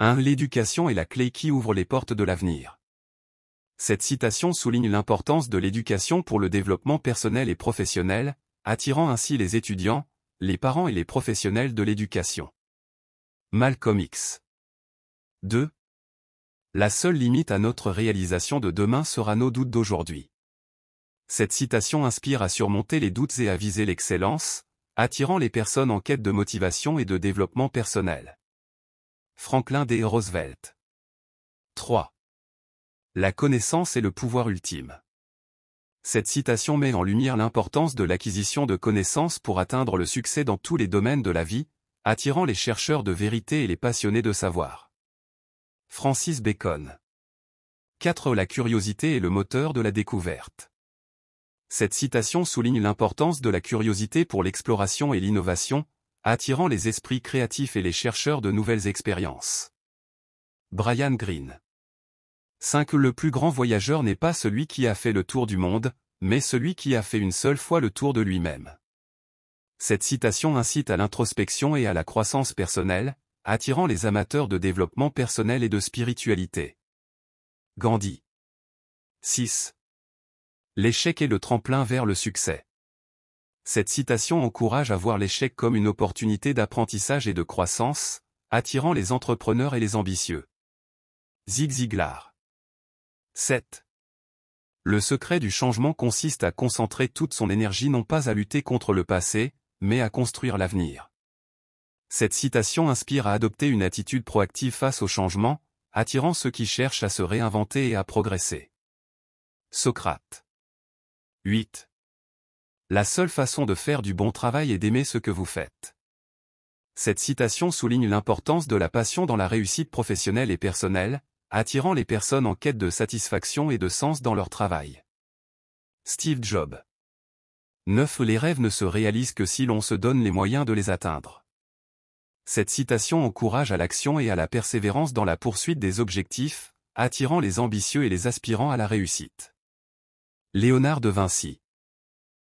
1. Hein? L'éducation est la clé qui ouvre les portes de l'avenir. Cette citation souligne l'importance de l'éducation pour le développement personnel et professionnel, attirant ainsi les étudiants, les parents et les professionnels de l'éducation. Malcolm X 2. La seule limite à notre réalisation de demain sera nos doutes d'aujourd'hui. Cette citation inspire à surmonter les doutes et à viser l'excellence, attirant les personnes en quête de motivation et de développement personnel. Franklin D. Roosevelt. 3. La connaissance est le pouvoir ultime. Cette citation met en lumière l'importance de l'acquisition de connaissances pour atteindre le succès dans tous les domaines de la vie, attirant les chercheurs de vérité et les passionnés de savoir. Francis Bacon 4. La curiosité est le moteur de la découverte. Cette citation souligne l'importance de la curiosité pour l'exploration et l'innovation, attirant les esprits créatifs et les chercheurs de nouvelles expériences. Brian Greene 5. Le plus grand voyageur n'est pas celui qui a fait le tour du monde, mais celui qui a fait une seule fois le tour de lui-même. Cette citation incite à l'introspection et à la croissance personnelle, attirant les amateurs de développement personnel et de spiritualité. Gandhi 6. L'échec est le tremplin vers le succès. Cette citation encourage à voir l'échec comme une opportunité d'apprentissage et de croissance, attirant les entrepreneurs et les ambitieux. Zig Ziglar 7. Le secret du changement consiste à concentrer toute son énergie non pas à lutter contre le passé, mais à construire l'avenir. Cette citation inspire à adopter une attitude proactive face au changement, attirant ceux qui cherchent à se réinventer et à progresser. Socrate 8. La seule façon de faire du bon travail est d'aimer ce que vous faites. Cette citation souligne l'importance de la passion dans la réussite professionnelle et personnelle, attirant les personnes en quête de satisfaction et de sens dans leur travail. Steve Jobs 9. Les rêves ne se réalisent que si l'on se donne les moyens de les atteindre. Cette citation encourage à l'action et à la persévérance dans la poursuite des objectifs, attirant les ambitieux et les aspirants à la réussite. Léonard de Vinci